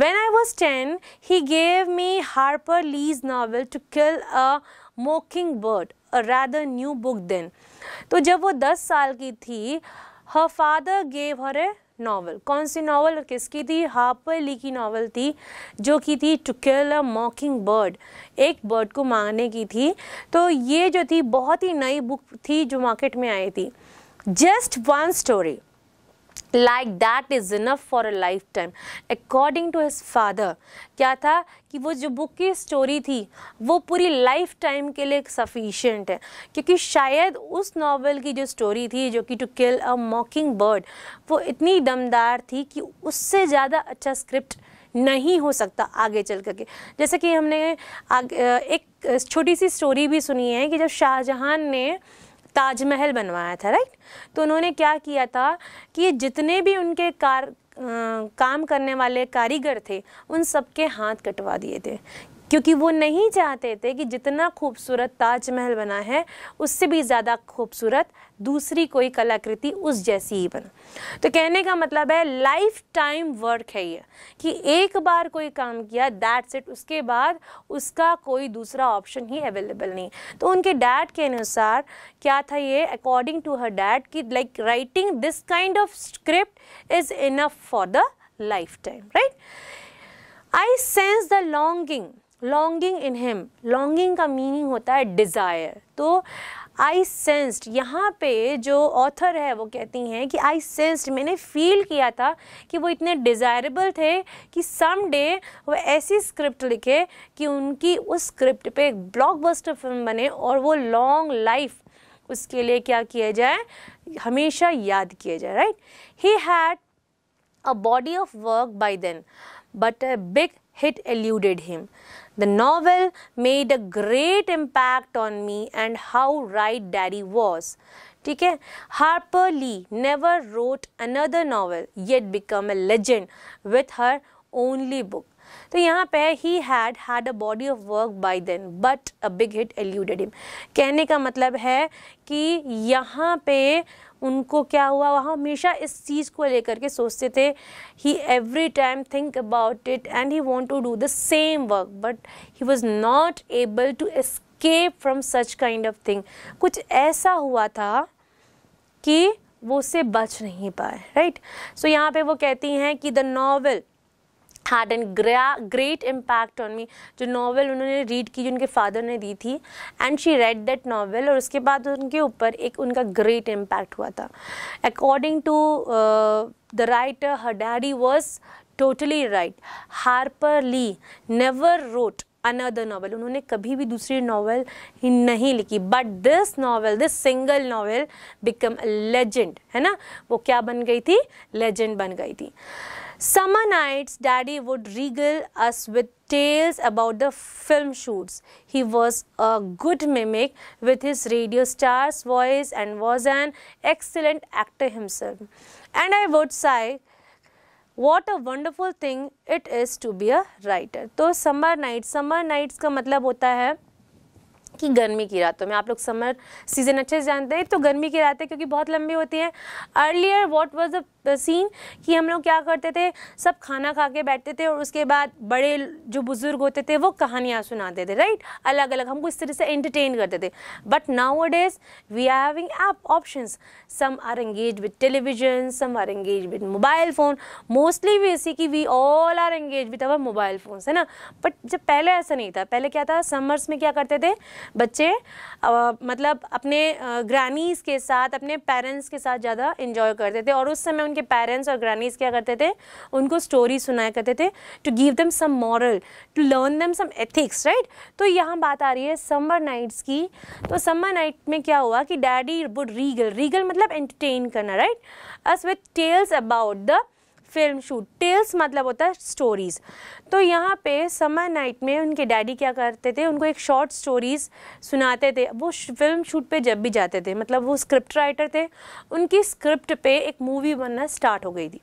When I was 10, he gave me Harper Lee's novel To Kill a Mockingbird, a rather new book then. तो जब वो दस साल की थी her father gave her a novel कौन सी नॉवल किसकी थी हापर ली की नॉवल थी जो की थी to kill a mockingbird एक बर्ड को मारने की थी तो ये जो थी बहुत ही नई बुक थी जो मार्केट में आई थी just one story like that is enough for a lifetime according to his father क्या था कि वो जो बुक की स्टोरी थी वो पूरी लाइफ टाइम के लिए सफिशेंट है क्योंकि शायद उस नावल की जो स्टोरी थी जो कि टू किल अ मॉकिंग बर्ड वो इतनी दमदार थी कि उससे ज़्यादा अच्छा स्क्रिप्ट नहीं हो सकता आगे चल करके जैसे कि हमने आग, एक छोटी सी स्टोरी भी सुनी है कि जब शाहजहां ने ताजमहल बनवाया था राइट तो उन्होंने क्या किया था कि जितने भी उनके कार आ, काम करने वाले कारीगर थे उन सबके हाथ कटवा दिए थे क्योंकि वो नहीं चाहते थे कि जितना खूबसूरत ताजमहल बना है उससे भी ज़्यादा खूबसूरत दूसरी कोई कलाकृति उस जैसी ही बना तो कहने का मतलब है लाइफ टाइम वर्क है ये कि एक बार कोई काम किया दैट्स इट उसके बाद उसका कोई दूसरा ऑप्शन ही अवेलेबल नहीं तो उनके डैड के अनुसार क्या था ये अकॉर्डिंग टू हर डैड कि like writing this kind of script is enough for the lifetime right I sense the longing longing in him longing का मीनिंग होता है डिज़ायर तो आई सेंस्ड यहाँ पे जो ऑथर है वो कहती हैं कि आई सेंस्ड मैंने फील किया था कि वो इतने डिज़ायरेबल थे कि सम डे वो ऐसी स्क्रिप्ट लिखे कि उनकी उस स्क्रिप्ट पे एक ब्लॉकबस्टर फिल्म बने और वो लॉन्ग लाइफ उसके लिए क्या किया जाए हमेशा याद किया जाए right he had a body of work by then but a big hit eluded him The novel made a great impact on me and how right Daddy was. ठीक है Harper Lee never wrote another novel yet become a legend with her only book तो यहाँ पे he had had a body of work by then but a big hit eluded him कहने का मतलब है कि यहाँ पे उनको क्या हुआ वह हमेशा इस चीज़ को लेकर के सोचते थे he every time think about it and he want to do the same work but he was not able to escape from such kind of thing कुछ ऐसा हुआ था कि वो उससे बच नहीं पाए राइट सो यहाँ पे वो कहती हैं कि the novel had an great impact on me जो नावल उन्होंने रीड की जो उनके फादर ने दी थी and she read that novel और उसके बाद उनके ऊपर एक उनका ग्रेट इम्पैक्ट हुआ था according to the writer her daddy was totally right Harper Lee never wrote another novel उन्होंने कभी भी दूसरी नावल ही नहीं लिखी but this novel this single novel become legend है ना वो क्या बन गई थी लेजेंड बन गई थी Summer nights, daddy would regale us with tales about the film shoots. He was a good mimic with his radio star's voice and was an excellent actor himself. And I would sigh, what a wonderful thing it is to be a writer. So, summer nights, summer nights nights का मतलब होता है कि गर्मी की रातों में आप लोग समर सीज़न अच्छे से जानते हैं तो गर्मी की रातें क्योंकि बहुत लंबी होती हैं earlier what was the scene कि हम लोग क्या करते थे सब खाना खा के बैठते थे और उसके बाद बड़े जो बुज़ुर्ग होते थे वो कहानियाँ सुनाते थे राइट अलग अलग हमको इस तरह से एंटरटेन करते थे but now days we are having app option some are engage with television some are engage with mobile phone mostly we see कि we all are engage with our mobile phone है ना but जब पहले ऐसा नहीं था पहले क्या था समर्स में क्या करते थे बच्चे आ, मतलब अपने ग्रैनीज़ के साथ अपने पेरेंट्स के साथ ज़्यादा इन्जॉय करते थे और उस समय उनके पेरेंट्स और ग्रैनीज़ क्या करते थे उनको स्टोरी सुनाया करते थे to give them some moral to learn them some ethics right तो यहाँ बात आ रही है समर नाइट्स की तो समर नाइट में क्या हुआ कि डैडी वुड रीगल रीगल मतलब एंटरटेन करना right us with tales about the film shoot tales मतलब होता है स्टोरीज़ तो यहाँ पे समर नाइट में उनके डैडी क्या करते थे उनको एक शॉर्ट स्टोरीज़ सुनाते थे वो फिल्म शूट पे जब भी जाते थे मतलब वो स्क्रिप्ट राइटर थे उनकी स्क्रिप्ट पे एक मूवी बनना स्टार्ट हो गई थी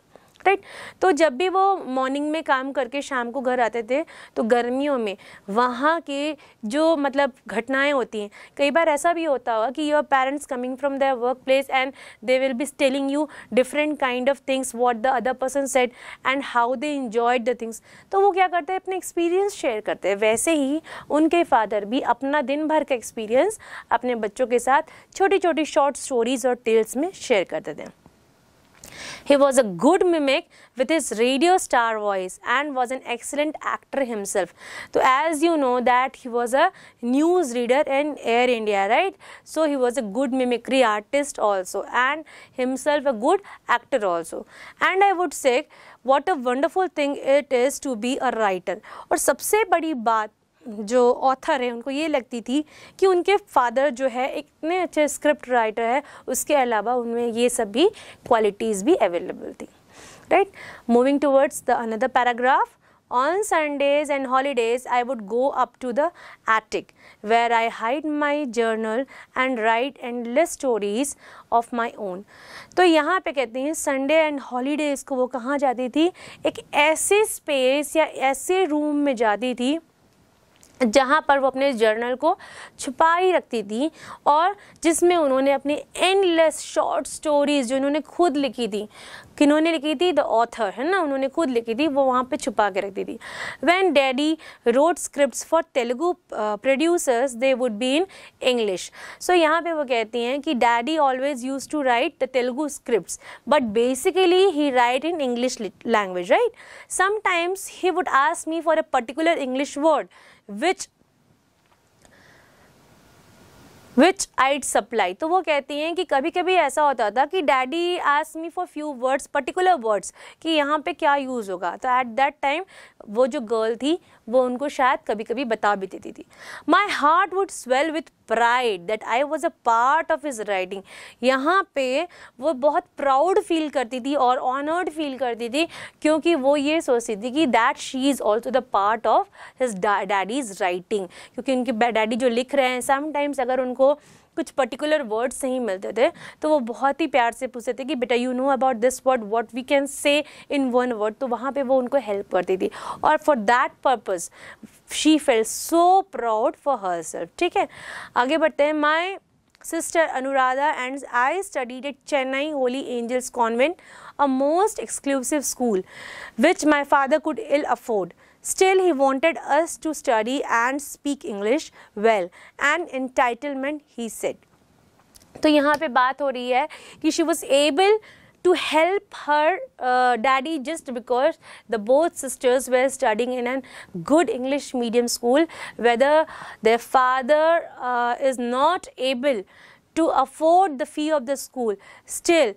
राइट तो जब भी वो मॉर्निंग में काम करके शाम को घर आते थे तो गर्मियों में वहाँ के जो मतलब घटनाएं होती हैं कई बार ऐसा भी होता हुआ कि your parents coming from their work place and they will be telling you different kind of things what the other person said and how they enjoyed the things तो वो क्या करते हैं अपने एक्सपीरियंस शेयर करते हैं वैसे ही उनके फादर भी अपना दिन भर का एक्सपीरियंस अपने बच्चों के साथ छोटी छोटी शॉर्ट स्टोरीज और टेल्स में शेयर करते थे He was a good mimic with his radio star voice and was an excellent actor himself. So as you know that he was a newsreader in Air India, right? So he was a good mimicry artist also and himself a good actor also. And I would say what a wonderful thing it is to be a writer. Or, सबसे बड़ी बात जो author है उनको ये लगती थी कि उनके फादर जो है इतने अच्छे स्क्रिप्ट राइटर है उसके अलावा उनमें ये सब भी क्वालिटीज़ भी अवेलेबल थी right moving towards the another paragraph Sundays and holidays I would go up to the attic where I hide my journal and write and endless stories of my own तो यहाँ पे कहते हैं Sunday and holidays को वो कहाँ जाती थी एक ऐसे स्पेस या ऐसे रूम में जाती थी जहाँ पर वो अपने जर्नल को छुपाई रखती थी और जिसमें उन्होंने अपनी एंडलेस शॉर्ट स्टोरीज जो उन्होंने खुद लिखी थी किन्होंने लिखी थी द ऑथर है ना उन्होंने खुद लिखी थी वो वहाँ पे छुपा के रखती थी when daddy wrote script for Telugu producers they would be in English so यहाँ पे वो कहती हैं कि daddy always use to write the Telugu script but basically he write in English language right sometimes he would ask me for a particular English word which which I'd supply तो वो कहती हैं कि कभी कभी ऐसा होता था कि daddy ask me for few words particular words कि यहाँ पे क्या यूज़ होगा तो एट दैट टाइम वो जो गर्ल थी वो उनको शायद कभी कभी बता भी देती थी my heart would swell with pride that I was a part of his writing यहाँ पे वो बहुत प्राउड फील करती थी और ऑनर्ड फील करती थी क्योंकि वो ये सोचती थी कि that she is also the part of his daddy's writing क्योंकि उनके डैडी जो लिख रहे हैं समटाइम्स अगर उनको कुछ पर्टिकुलर वर्ड्स नहीं मिलते थे तो वो बहुत ही प्यार से पूछते थे कि बेटा you know about this word what we can say in one word तो वहाँ पे वो उनको हेल्प करती थी और for that purpose she felt so proud for herself ठीक है आगे बढ़ते हैं my sister Anuradha and I study at Chennai Holy Angels Convent a most exclusive school which my father could ill afford Still, he wanted us to study and speak English well. An entitlement, he said. So, यहाँ पे बात she was able to help her uh, daddy just because the both sisters were studying in a good English medium school, whether their father uh, is not able to afford the fee of the school still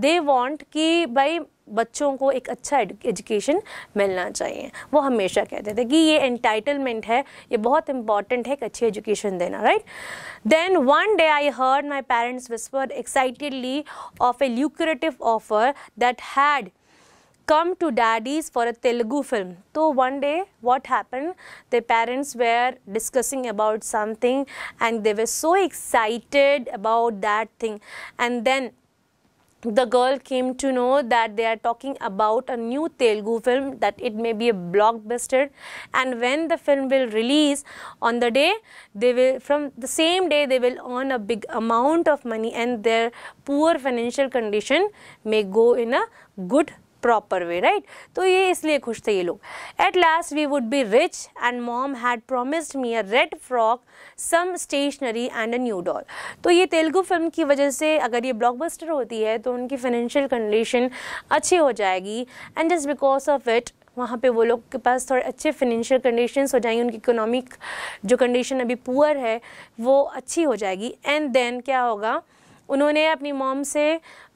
they want कि भाई बच्चों को एक अच्छा education मिलना चाहिए वो हमेशा कहते थे कि ये एंटाइटलमेंट है ये बहुत इंपॉर्टेंट है एक अच्छी एजुकेशन देना right then one day I heard my parents whisper excitedly of a lucrative offer that had come to daddy's for a Telugu film. So one day what happened? Their parents were discussing about something and they were so excited about that thing. And then the girl came to know that they are talking about a new Telugu film that it may be a blockbuster and when the film will release on the day they will from the same day they will earn a big amount of money and their poor financial condition may go in a good proper way right तो ये इसलिए खुश थे ये लोग at last we would be rich and mom had promised me a red frock some stationery and a new doll तो ये Telugu film की वजह से अगर ये ब्लॉकबस्टर होती है तो उनकी फाइनेंशियल कंडीशन अच्छी हो जाएगी and just because of it वहाँ पे वो लोग के पास थोड़े अच्छे फाइनेंशियल कंडीशंस हो जाएंगी उनकी इकोनॉमिक जो कंडीशन अभी पुअर है वो अच्छी हो जाएगी एंड देन क्या होगा उन्होंने अपनी मॉम से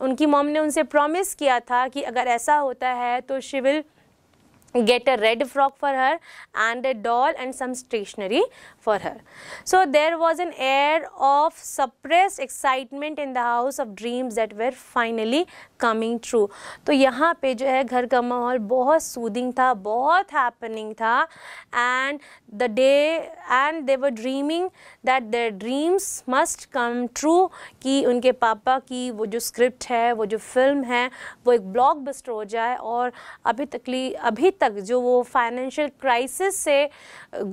उनकी मॉम ने उनसे प्रॉमिस किया था कि अगर ऐसा होता है तो शिविल get a red frock for her and a doll and some stationery for her. So there was an air of suppressed excitement in the house of dreams that were finally coming true. to yahan pe jo hai ghar ka mahol bahut soothing tha bahut happening tha and the day and they were dreaming that their dreams must come true ki unke papa ki wo jo script hai wo jo film hai wo ek blockbuster ho jaye aur abhi takli abhi तक जो वो financial crisis से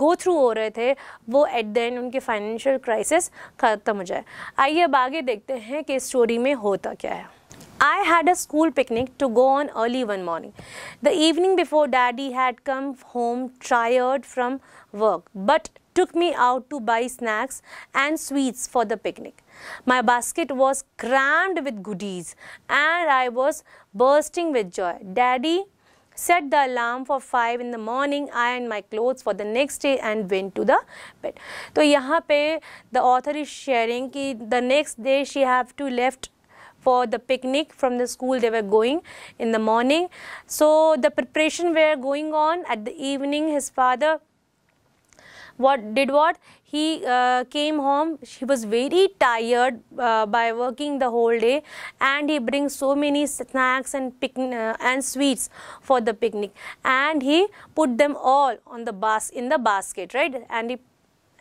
go through हो रहे थे वो at the end उनकी financial crisis ख़त्म हो जाए आइए अब आगे देखते हैं कि स्टोरी में होता क्या है I had a school picnic to go on early one morning. The evening before, Daddy had come home tired from work, but took me out to buy snacks and sweets for the picnic. My basket was crammed with goodies and I was bursting with joy. Daddy set the alarm for 5 in the morning, ironed my clothes for the next day and went to the bed. So here, the author is sharing that the next day she have to left for the picnic from the school they were going in the morning. So the preparation were going on at the evening his father what did what he uh, came home he was very tired uh, by working the whole day and he brings so many snacks and pic uh, and sweets for the picnic and he put them all on the bus in the basket right and he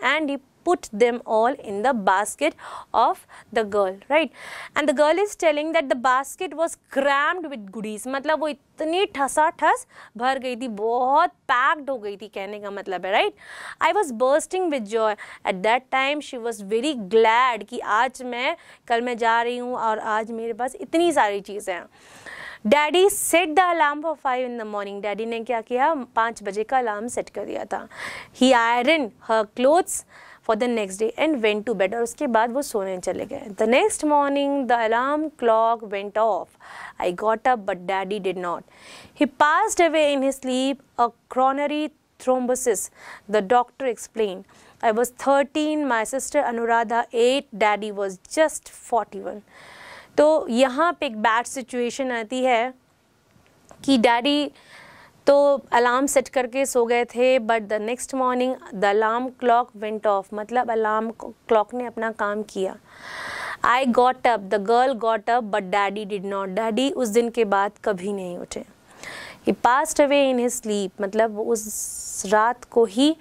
and he put them all in the basket of the girl right and the girl is telling that the basket was crammed with goodies मतलब वो इतनी ठसा ठस भर गई थी बहुत packed हो गई थी कहने का मतलब है right I was bursting with joy at that time she was very glad कि आज मैं कल मैं जा रही हूँ और आज मेरे पास इतनी सारी चीज़ें हैं daddy set the alarm for five in the morning daddy ने क्या किया पाँच बजे का अलार्म सेट कर दिया था he iron her clothes for the next day and went to bed और उसके बाद वो सोने चले गए the next morning the alarm clock went off I got up but daddy did not he passed away in his sleep a coronary the doctor explain I was thirteen my sister Anuradha eight daddy was just forty one तो यहाँ पे एक bad situation आती है कि daddy तो alarm set करके सो गए थे but the next morning the alarm clock went off मतलब अलार्म क्लॉक ने अपना काम किया I got up the girl got up but daddy did not daddy उस दिन के बाद कभी नहीं उठे he passed away in his sleep मतलब उस रात को ही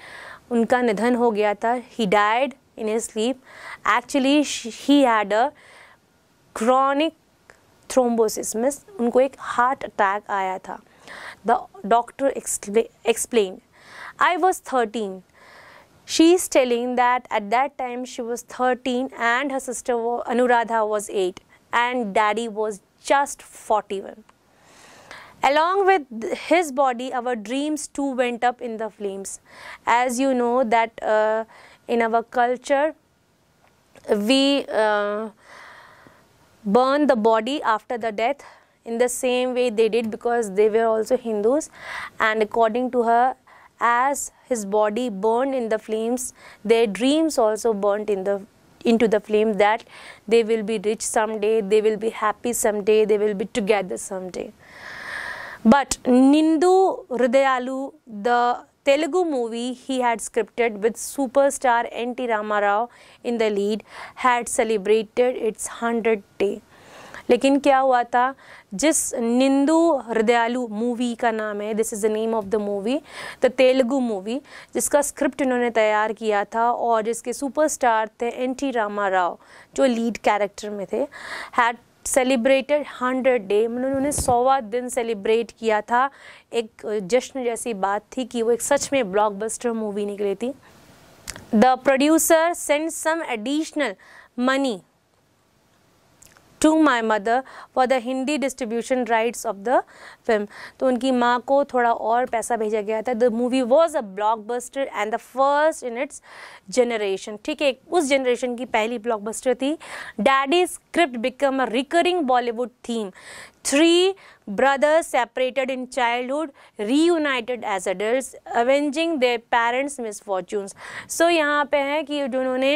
उनका निधन हो गया था he died in his sleep actually he had a chronic thrombosis miss उनको एक हार्ट अटैक आया था the doctor explain I was thirteen she is telling that at that time she was thirteen and her sister Anuradha was eight and daddy was just forty one along with his body our dreams too went up in the flames as you know that uh, in our culture uh, burn the body after the death in the same way they did because they were also Hindus. And according to her, as his body burned in the flames, their dreams also burnt in the into the flame that they will be rich someday, they will be happy someday, they will be together someday. But Nindu Hridayalu, the Telugu movie he had scripted with superstar N.T. Rama Rao in the lead had celebrated its 100th day. लेकिन क्या हुआ था जिस निंदू हृदयालु movie का नाम है this is the name of the movie the Telugu movie जिसका script इन्होंने तैयार किया था और जिसके सुपरस्टार थे एन टी रामा राव जो लीड कैरेक्टर में थे हैड सेलिब्रेटेड हंड्रेड डे मतलब उन्होंने सौवा दिन सेलिब्रेट किया था एक जश्न जैसी बात थी कि वो एक सच में ब्लॉकबस्टर मूवी निकली थी the producer send some additional money to my mother for the Hindi distribution rights of the film तो उनकी माँ को थोड़ा और पैसा भेजा गया था the movie was a buster and the first in its generation ठीक है उस जनरेशन की पहली बस्टर थी daddy script become a recurring Bollywood theme three brothers separated childhood reunited as adult avenging their parents mis misfortunes so यहाँ पे है कि उन्होंने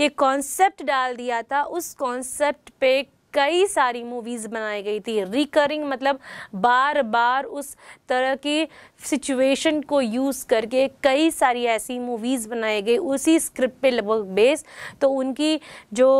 ये कॉन्सेप्ट डाल दिया था उस कॉन्सेप्ट पे कई सारी मूवीज़ बनाई गई थी रिकरिंग मतलब बार बार उस तरह की सिचुएशन को यूज़ करके कई सारी ऐसी मूवीज़ बनाई गई उसी स्क्रिप्ट पे लगभग बेस तो उनकी जो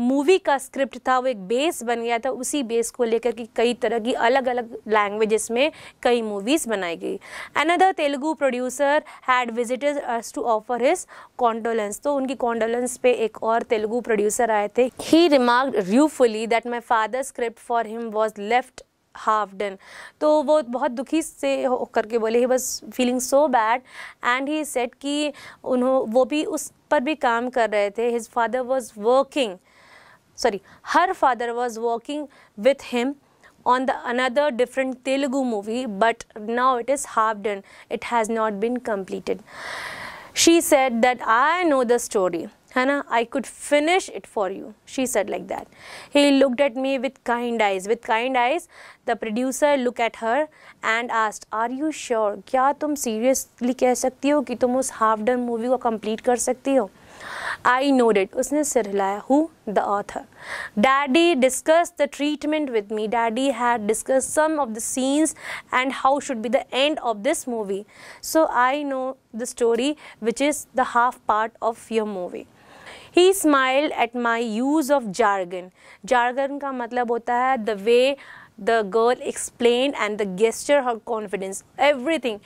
मूवी का स्क्रिप्ट था वो एक बेस बन गया था उसी बेस को लेकर के कई तरह की अलग अलग लैंग्वेजेस में कई मूवीज़ बनाई गई another Telugu producer had visited us to offer his condolence तो उनकी कॉन्डोलेंस पे एक और तेलुगु प्रोड्यूसर आए थे he remark ruefully that my father script for him was left half done तो वो बहुत दुखी से होकर के बोले ही बस feeling so bad and he said कि उन्हों वो भी उस पर भी काम कर रहे थे his father was working sorry, her father was working with him on the another different Telugu movie, but now it is half done. It has not been completed. She said that I know the story. hana I could finish it for you. She said like that. He looked at me with kind eyes. With kind eyes, the producer looked at her and asked, Are you sure? क्या तुम seriously कह सकती हो कि तुम उस half done movie को complete कर सकती हो? आई नोड इट उसने सिर हिलाया who the author daddy discuss the treatment with me daddy had discuss some of the scenes and how should be the end of this movie so I know the story which is the half part of your movie he smiled at my use of jargon jargon का मतलब होता है the way the girl explained and the gesture her confidence everything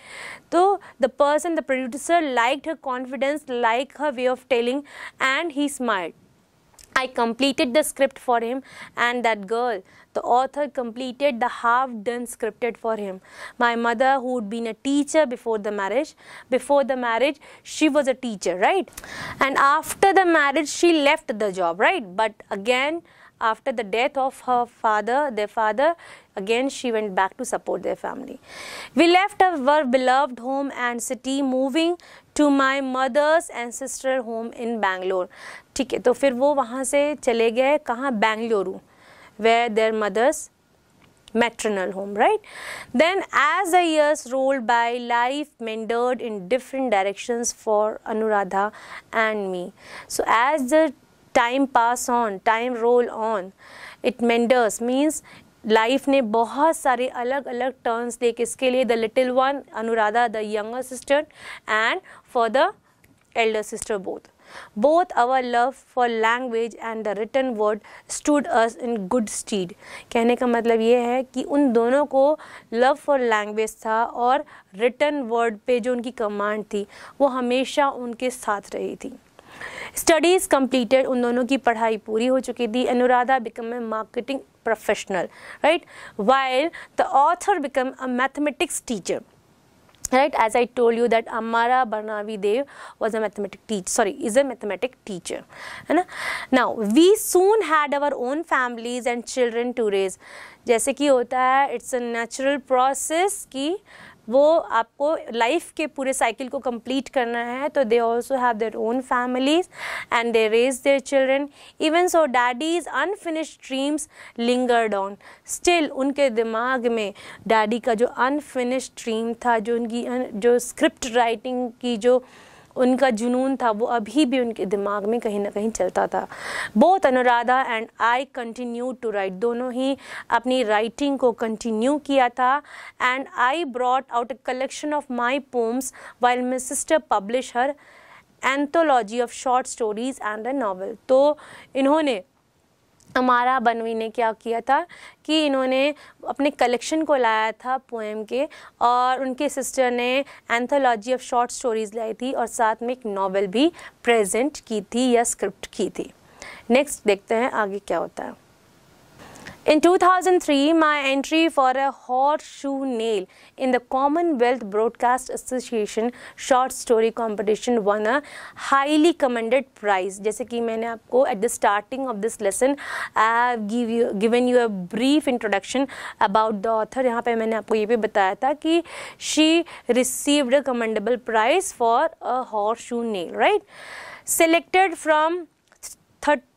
so the person the producer liked her confidence liked her way of telling and he smiled I completed the script for him and that girl, the author completed the half done scripted for him. My mother, who'd been a teacher before the marriage, before the marriage, she was a teacher, right? And after the marriage, she left the job, right? But again, after the death of her father, their father, again she went back to support their family. We left our beloved home and city moving to my mother's ancestral home in Bangalore. ठीक है तो फिर वो वहाँ से चले गए कहाँ Bengaluru where their mother's maternal home right then as the years rolled by life meandered in different directions for anuradha and me so as the time pass on time roll on it meanders means life ने बहुत सारे अलग अलग turns लेके इसके लिए the little one Anuradha the younger sister and for the elder sister both both our love for language and the written word stood us in good stead कहने का मतलब ये है कि उन दोनों को लव फॉर लैंग्वेज था और रिटर्न वर्ड पे जो उनकी कमांड थी वो हमेशा उनके साथ रही थी स्टडीज कंप्लीटेड उन दोनों की पढ़ाई पूरी हो चुकी थी Anuradha become a marketing professional right while the author become a mathematics teacher right as I told you that Amara Barnavi Dev was a mathematic teacher sorry is a mathematic teacher है ना now we soon had our own families and children to raise जैसे कि होता है it's a natural process कि वो आपको life के पूरे साइकिल को कंप्लीट करना है तो they also have their own families and they raise their children even so daddy's unfinished dreams lingered on still उनके दिमाग में डैडी का जो अनफिनिश्ड ड्रीम था जो उनकी जो स्क्रिप्ट राइटिंग की जो uh, उनका जुनून था वो अभी भी उनके दिमाग में कहीं ना कहीं चलता था बहुत Anuradha and I continue to write दोनों ही अपनी राइटिंग को कंटिन्यू किया था and I brought out a collection of my poems while my sister publish her anthology of short stories and a novel तो इन्होंने अमारा बनवी ने क्या किया था कि इन्होंने अपने कलेक्शन को लाया था पोएम के और उनके सिस्टर ने एंथोलॉजी ऑफ शॉर्ट स्टोरीज़ लाई थी और साथ में एक नावल भी प्रेजेंट की थी या स्क्रिप्ट की थी नेक्स्ट देखते हैं आगे क्या होता है In 2003, my entry for a horseshoe nail in the Commonwealth Broadcast Association short story competition won a highly commended prize. जैसे कि मैंने आपको at the starting of this lesson, I uh, give you given you a brief introduction about the author. यहाँ पे मैंने आपको ये भी बताया था कि she received a commendable prize for a horseshoe nail, right? Selected from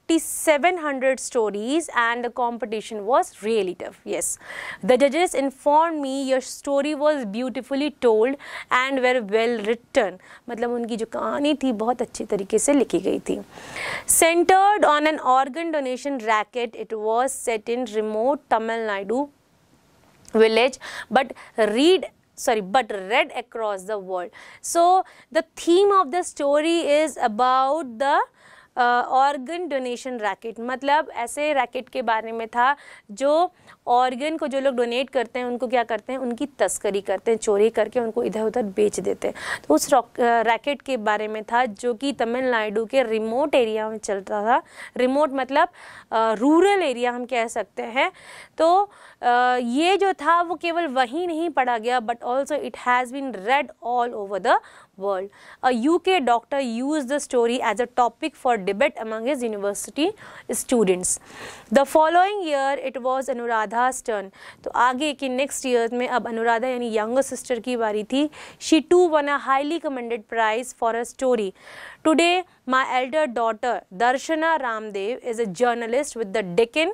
4700 stories and the competition was really tough. Yes. The judges informed me your story was beautifully told and were well written. मतलब उनकी जो कहानी थी बहुत अच्छे तरीके से लिखी गई थी on an organ donation racket, it was set in remote Tamil Nadu village but read sorry but read across the world so the theme of the story is about the organ donation racket मतलब ऐसे racket के बारे में था जो organ को जो लोग डोनेट करते हैं उनको क्या करते हैं उनकी तस्करी करते हैं चोरी करके उनको इधर उधर बेच देते हैं तो उस रैकेट के बारे में था जो कि तमिलनाडु के रिमोट एरिया में चलता था रिमोट मतलब रूरल एरिया हम कह सकते हैं तो ये जो था वो केवल वहीं नहीं पढ़ा गया but also it has been read all over the world. A UK doctor used the story as a topic for debate among his university students. The following year it was Anuradha's turn. to aage ki next year mein ab anuradha yani younger sister ki bari thi She too won a highly commended prize for her story. Today my elder daughter Darshana Ramdev is a journalist with the Deccan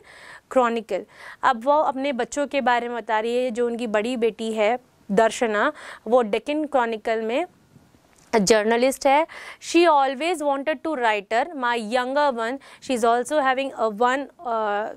Chronicle. ab wo apne bachcho ke bare mein bata rahi hai jo unki badi beti hai Darshana वो डेकिन क्रॉनिकल में a journalist hai she always wanted to write her my younger one she's also having a one uh,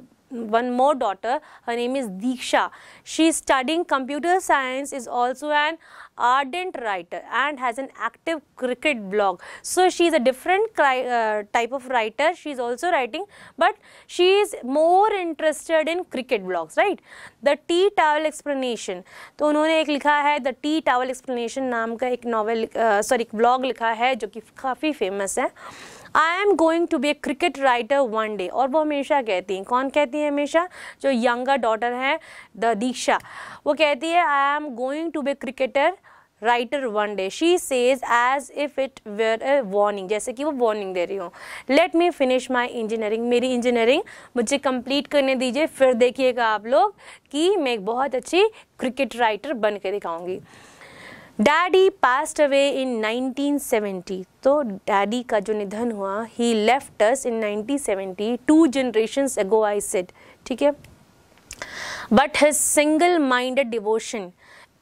one more daughter her name is Deeksha she is studying computer science is also an ardent writer and has an active cricket blog. So she is a different uh, type of writer. She is also writing, but she is more interested in cricket blogs, right? The tea towel explanation to unhone ek likha hai the tea towel explanation naam ka ek novel uh, sorry ek blog likha hai jo ki kafi famous hai I am going to be a cricket writer one day और वो हमेशा कहती हैं कौन कहती है हमेशा जो यंगर डॉटर है द दीक्षा वो कहती है I am going to be a cricketer writer one day she says as if it were a warning जैसे कि वो वार्निंग दे रही हूँ let me finish my engineering मेरी इंजीनियरिंग मुझे कंप्लीट करने दीजिए फिर देखिएगा आप लोग कि मैं एक बहुत अच्छी क्रिकेट राइटर बन के दिखाऊँगी डैडी पास्ट अवे इन 1970 तो डैडी का जो निधन हुआ he left us in 1970 two generation ago I said ठीक है but his single minded devotion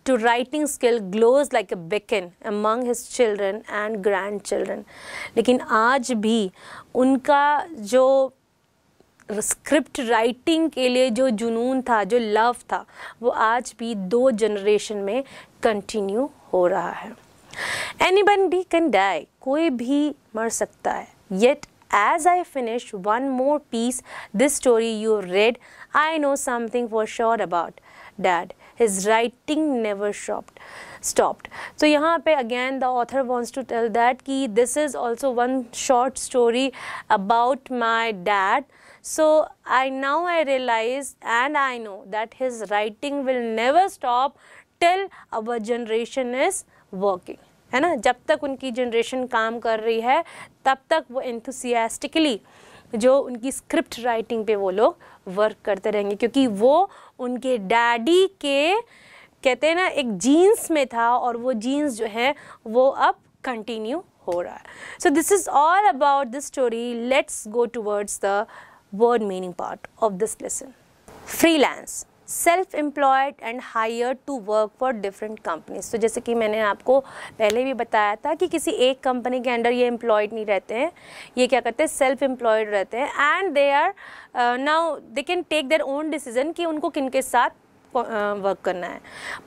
to writing skill glows like a beacon among his children and grand children लेकिन आज भी उनका जो स्क्रिप्ट राइटिंग के लिए जो जुनून था जो लव था वो आज भी दो जनरेशन में कंटिन्यू हो रहा है एनी बन डी कैन डाई कोई भी मर सकता है yet as I finish one more piece this story you read I know something for sure about dad his writing never shopped stopped तो यहाँ पे again the author wants to tell that कि this is also one short story about my dad so I now I realise and I know that his writing will never stop till our generation is working है ना जब तक उनकी generation काम कर रही है तब तक वो इंथुसियास्टिकली जो उनकी स्क्रिप्ट राइटिंग पे वो लोग वर्क करते रहेंगे क्योंकि वो उनके डैडी के कहते हैं ना एक जीन्स में था और वो जीन्स जो है वो अब कंटिन्यू हो रहा है so this is all about this story let's go towards the word meaning part of this lesson freelance self employed and hire to work for different companies तो जैसे कि मैंने आपको पहले भी बताया था कि किसी एक कंपनी के अंडर ये एम्प्लॉयड नहीं रहते हैं ये क्या करते हैं सेल्फ एम्प्लॉयड रहते हैं and they are now they can take their own decision कि उनको किन के साथ वर्क uh, करना है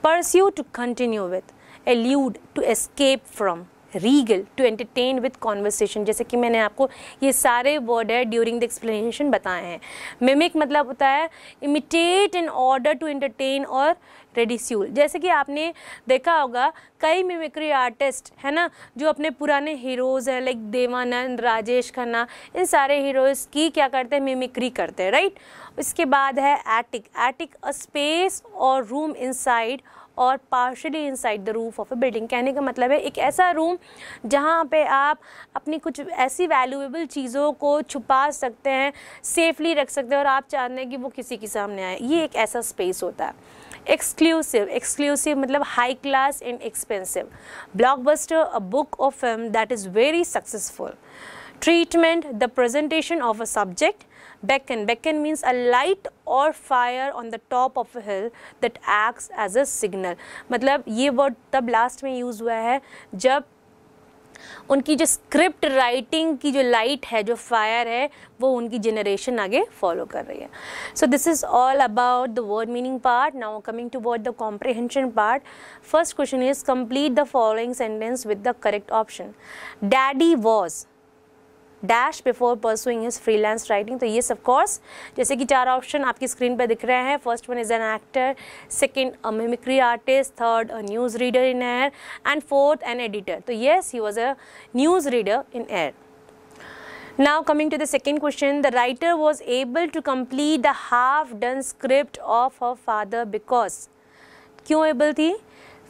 pursue to continue with elude to escape from regale to entertain with conversation जैसे कि मैंने आपको ये सारे वर्ड है ड्यूरिंग द एक्सप्लेनेशन बताए हैं मिमिक मतलब होता है imitate in order to entertain और रेडिस्यूल जैसे कि आपने देखा होगा कई मिमिक्री आर्टिस्ट है ना जो अपने पुराने हीरोज़ हैं लाइक देवानंद राजेश खन्ना इन सारे हीरोज़ की क्या करते हैं मिमिक्री करते हैं राइट उसके बाद है attic attic a space or room inside or partially inside the roof of a building कहने का मतलब है एक ऐसा रूम जहाँ पे आप अपनी कुछ ऐसी वैल्यूएबल चीज़ों को छुपा सकते हैं सेफली रख सकते हैं और आप चाहते हैं कि वो किसी के सामने आए ये एक ऐसा स्पेस होता है एक्सक्लूसिव एक्सक्लूसिव मतलब high class and expensive buster a book or film that is very successful treatment the presentation of a subject Beacon. Beacon means a light or fire on the top of a hill that acts as a signal मतलब ये word तब last में use हुआ है जब उनकी जो script writing की जो लाइट है जो फायर है वो उनकी जनरेशन आगे फॉलो कर रही है so this is all about the word meaning part now coming to word the comprehension part first question is complete the following sentence with the correct option daddy was dash before pursuing his freelance writing तो ये सब course जैसे कि चार option आपकी screen पर दिख रहे हैं first one is an actor second a mimicry artist third a news reader in air and fourth an editor तो yes he was a news reader in air Now coming to the second question, the writer was able to complete the half-done script of her father because क्यों able थी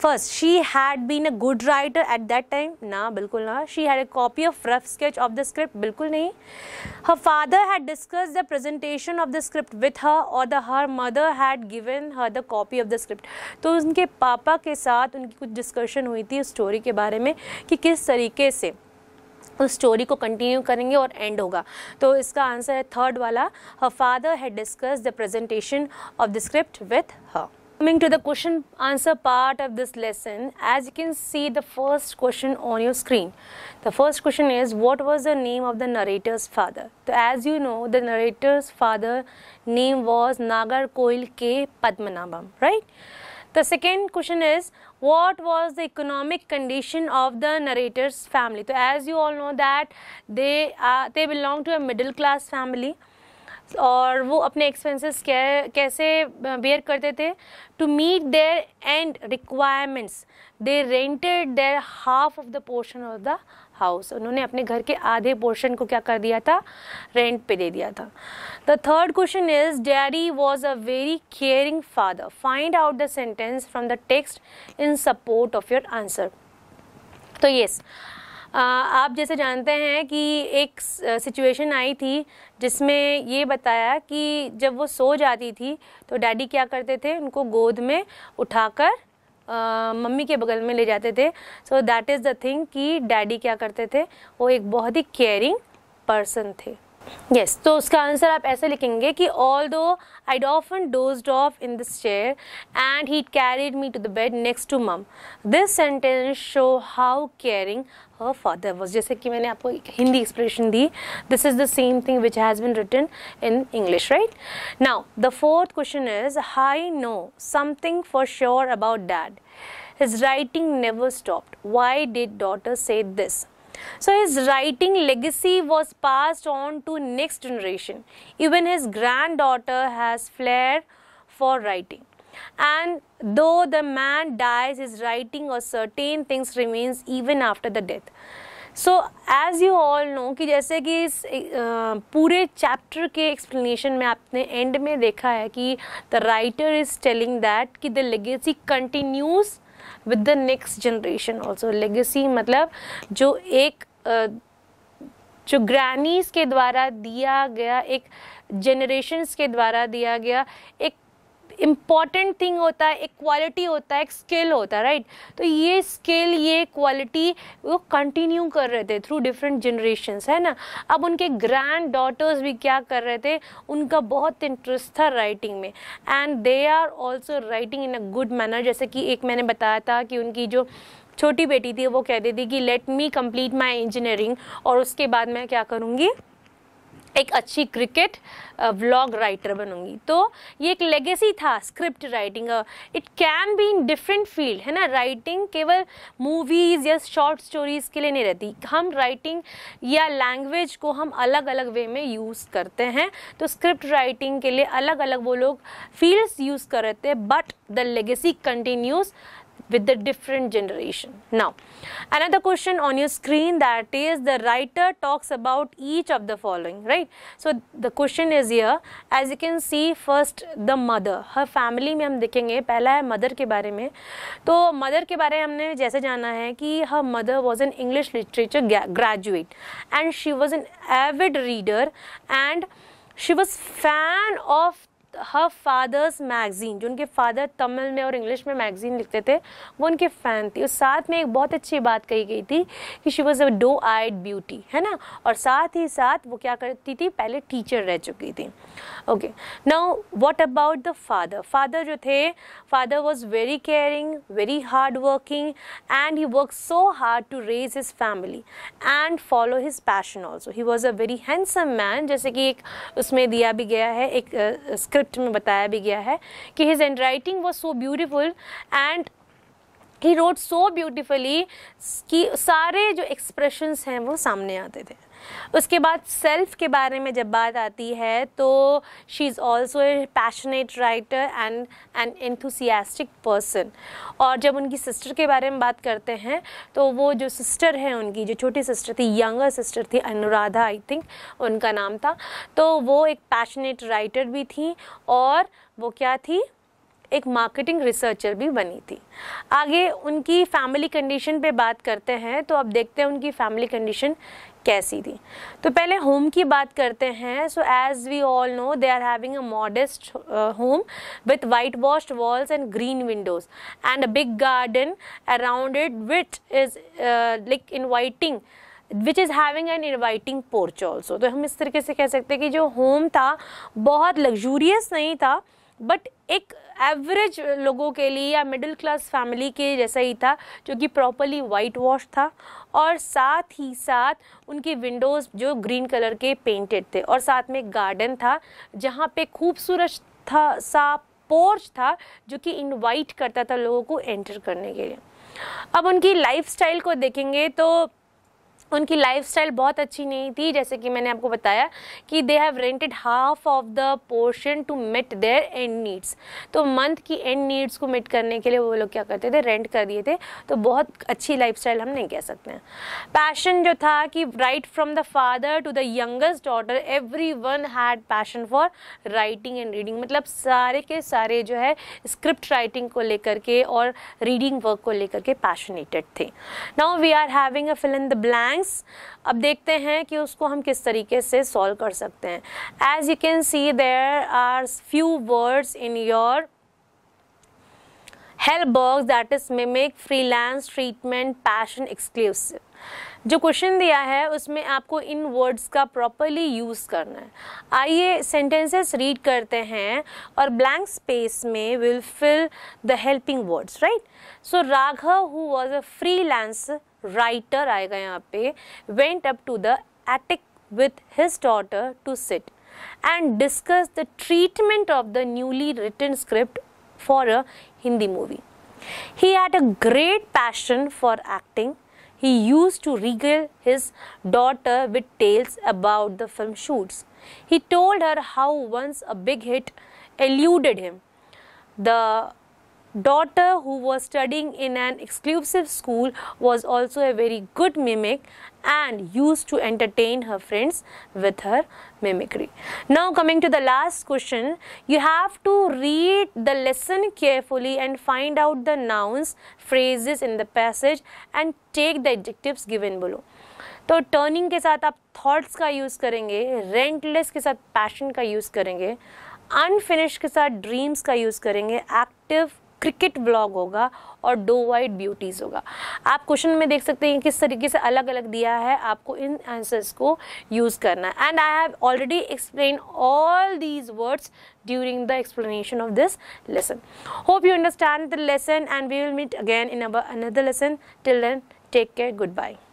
first she had been a good writer at that time ना बिल्कुल ना she had a copy of rough sketch of the script बिल्कुल नहीं her father had discuss the presentation of the script with her or the her mother had given her the copy of the script तो उनके पापा के साथ उनकी कुछ discussion हुई थी स्टोरी के बारे में कि किस तरीके से उस स्टोरी को कंटिन्यू करेंगे और एंड होगा तो इसका आंसर है थर्ड वाला her father had discuss the presentation of the script with her Coming to the question answer part of this lesson, as you can see the first question on your screen. The first question is what was the name of the narrator's father? So as you know, the narrator's father name was Koil K Padmanabham, right? The second question is what was the economic condition of the narrator's family? So as you all know that they uh, they belong to a middle class family और वो अपने expenses कैसे bear करते थे to meet their end requirements they rented their half of the portion of the house उन्होंने अपने घर के आधे पोर्शन को क्या कर दिया था रेंट पे दे दिया था the third question is daddy was a very caring father find out the sentence from the text in support of your answer तो येस yes, आप जैसे जानते हैं कि एक सिचुएशन आई थी जिसमें ये बताया कि जब वो सो जाती थी तो डैडी क्या करते थे उनको गोद में उठाकर मम्मी के बगल में ले जाते थे so that is the thing कि डैडी क्या करते थे वो एक बहुत ही केयरिंग पर्सन थे यस yes, तो उसका आंसर आप ऐसे लिखेंगे कि ऑल दो आई डॉफन doze off in this chair and he carried me to the bed next to mum this sentence show how caring her father was जैसे कि मैंने आपको एक हिंदी एक्सप्रेशन दी this is the same thing which has been written in English right now the fourth question is I know something for sure about dad his writing never stopped why did daughter say this So his writing legacy was passed on to next generation. Even his granddaughter has flair for writing. And though the man dies, his writing or certain things remains even after the death. So as you all know कि जैसे कि इस पूरे chapter के explanation में आपने and में देखा है कि the writer is telling that कि the legacy continues with the next generation also legacy मतलब जो एक जो ग्रैनीज के द्वारा दिया गया एक जनरेशन्स के द्वारा दिया गया एक इम्पॉर्टेंट थिंग होता है एक क्वालिटी होता है एक स्किल होता है राइट तो ये स्किल ये क्वालिटी वो कंटिन्यू कर रहे थे थ्रू डिफरेंट जनरेशन है ना अब उनके ग्रैंड डॉटर्स भी क्या कर रहे थे उनका बहुत इंटरेस्ट था राइटिंग में and they are also writing in a good manner जैसे कि एक मैंने बताया था कि उनकी जो छोटी बेटी थी वो कहती थी कि let me complete my engineering और उसके बाद मैं क्या करूँगी एक अच्छी क्रिकेट व्लॉग राइटर बनूंगी तो ये एक लेगेसी था script writing it can be in different field है ना राइटिंग केवल मूवीज़ या शॉर्ट स्टोरीज़ के लिए नहीं रहती हम राइटिंग या लैंग्वेज को हम अलग अलग वे में यूज़ करते हैं तो स्क्रिप्ट राइटिंग के लिए अलग अलग वो लोग फील्ड्स यूज़ कर रहे थे but the legacy continues with the different generation. Now, another question on your screen that is the writer talks about each of the following, right? So, the question is here, as you can see first the mother, her family mein hum dekhenge pehla hai mother ke bare mein to mother ke bare mein humne jaise jana hai ki her mother was an English literature graduate and she was an avid reader and she was fan of her father's magazine जो उनके father Tamil में और English में magazine लिखते थे वो उनके fan थी और साथ में एक बहुत अच्छी बात कही गई थी कि she was a doe eyed beauty है ना और साथ ही साथ वो क्या करती थी पहले टीचर रह चुकी थी okay now what about the father father जो थे father was very caring very hard working and he work so hard to raise his family and follow his passion also he was a very handsome man जैसे कि एक उसमें दिया भी गया है एक स्क्रिप्ट uh, स्क्रिप्ट में बताया भी गया है कि his hand writing was so beautiful and he wrote so beautifully कि सारे जो एक्सप्रेशंस हैं वो सामने आते थे उसके बाद सेल्फ के बारे में जब बात आती है तो she is also a passionate writer and an enthusiastic person और जब उनकी सिस्टर के बारे में बात करते हैं तो वो जो सिस्टर है उनकी जो छोटी सिस्टर थी यंगर सिस्टर थी अनुराधा आई थिंक उनका नाम था तो वो एक पैशनेट राइटर भी थी और वो क्या थी एक मार्केटिंग रिसर्चर भी बनी थी आगे उनकी फैमिली कंडीशन पे बात करते हैं तो अब देखते हैं उनकी फैमिली कंडीशन कैसी थी तो पहले होम की बात करते हैं so as we all know they are having a modest home with white washed walls and green windows and a big garden around it which is like inviting which is having an inviting porch also तो हम इस तरीके से कह सकते हैं कि जो होम था बहुत लग्जूरियस नहीं था बट एक एवरेज लोगों के लिए या मिडिल क्लास फैमिली के जैसा ही था जो कि प्रॉपरली वाइट वॉश था और साथ ही साथ उनकी विंडोज़ जो ग्रीन कलर के पेंटेड थे और साथ में गार्डन था जहाँ पे खूबसूरत था सा पोर्च था जो कि इनवाइट करता था लोगों को एंटर करने के लिए अब उनकी लाइफस्टाइल को देखेंगे तो उनकी लाइफस्टाइल बहुत अच्छी नहीं थी जैसे कि मैंने आपको बताया कि they have rented half of the portion to meet their end needs तो मंथ की एंड नीड्स को मिट करने के लिए वो लोग क्या करते थे रेंट कर दिए थे तो बहुत अच्छी लाइफस्टाइल हम नहीं कह सकते हैं पैशन जो था कि right from the father to the youngest daughter everyone had passion for writing and reading मतलब सारे के सारे जो है स्क्रिप्ट राइटिंग को लेकर के और रीडिंग वर्क को लेकर के पैशनेटेड थे now we are having a fill in the blank thanks अब देखते हैं कि उसको हम किस तरीके से सॉल्व कर सकते हैं as you can see there are few words in your help box that is mimic freelance treatment passion exclusive जो क्वेश्चन दिया है उसमें आपको इन वर्ड्स का प्रॉपरली यूज़ करना है आइए सेंटेंसेस रीड करते हैं और ब्लैंक स्पेस में will fill the helping words right so Raghav who was a free Writer, आएगा यहाँ पे went up to the attic with his daughter to sit and discuss the treatment of the newly written script for a Hindi movie. He had a great passion for acting. He used to regale his daughter with tales about the film shoots. He told her how once a big hit eluded him. The daughter who was studying in an exclusive school was also a very good mimic and used to entertain her friends with her mimicry. Now coming to the last question, you have to read the lesson carefully and find out the nouns, phrases in the passage and take the adjectives given below. तो turning के साथ आप thoughts का use करेंगे रेंटलेस के साथ passion का use करेंगे अनफिनिश के साथ ड्रीम्स का यूज़ करेंगे एक्टिव क्रिकेट ब्लॉग होगा और डो वाइट ब्यूटीज होगा आप क्वेश्चन में देख सकते हैं किस तरीके से अलग अलग दिया है आपको इन आंसर्स को यूज करना and I have already explain all these words during the explanation of this lesson hope you understand the lesson and we will meet again in another lesson till then take care good by